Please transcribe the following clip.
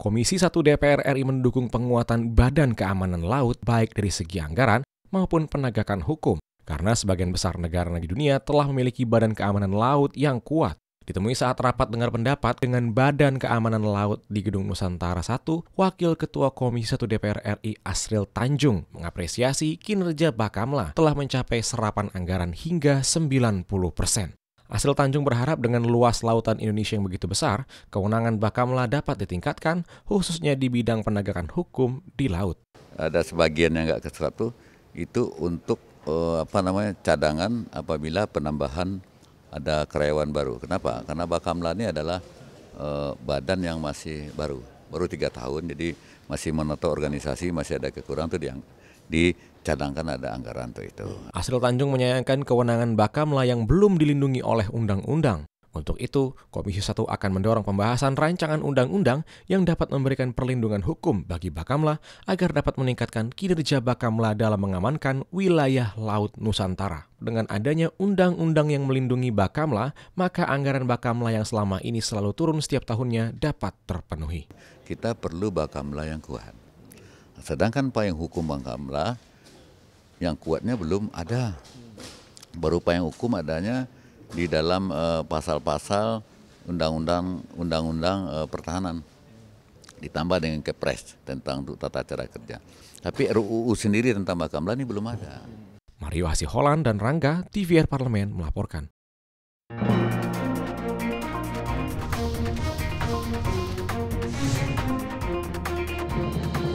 Komisi 1 DPR RI mendukung penguatan Badan Keamanan Laut baik dari segi anggaran maupun penegakan hukum karena sebagian besar negara di dunia telah memiliki Badan Keamanan Laut yang kuat. Ditemui saat rapat dengar pendapat dengan Badan Keamanan Laut di Gedung Nusantara 1, Wakil Ketua Komisi 1 DPR RI Asril Tanjung mengapresiasi kinerja Bakamla telah mencapai serapan anggaran hingga 90 persen. Hasil Tanjung berharap dengan luas lautan Indonesia yang begitu besar, kewenangan Bakamla dapat ditingkatkan, khususnya di bidang penegakan hukum di laut. Ada sebagian yang nggak tuh, itu untuk eh, apa namanya cadangan apabila penambahan ada karyawan baru. Kenapa? Karena Bakamla ini adalah eh, badan yang masih baru baru tiga tahun jadi masih menoto organisasi masih ada kekurangan tuh yang dicadangkan ada anggaran tuh itu. Asril Tanjung menyayangkan kewenangan Bakamla yang belum dilindungi oleh undang-undang. Untuk itu, Komisi 1 akan mendorong pembahasan rancangan undang-undang yang dapat memberikan perlindungan hukum bagi Bakamla agar dapat meningkatkan kinerja Bakamla dalam mengamankan wilayah laut Nusantara. Dengan adanya undang-undang yang melindungi Bakamla, maka anggaran Bakamla yang selama ini selalu turun setiap tahunnya dapat terpenuhi. Kita perlu Bakamla yang kuat. Sedangkan payung hukum Bakamla yang kuatnya belum ada. Baru payung hukum adanya di dalam eh, pasal-pasal undang-undang undang-undang eh, pertahanan ditambah dengan Kepres tentang tata cara kerja. Tapi RUU sendiri tentang Bakamla ini belum ada. Mario Hasiholan dan Rangga, TVR Parlemen melaporkan. Thank you.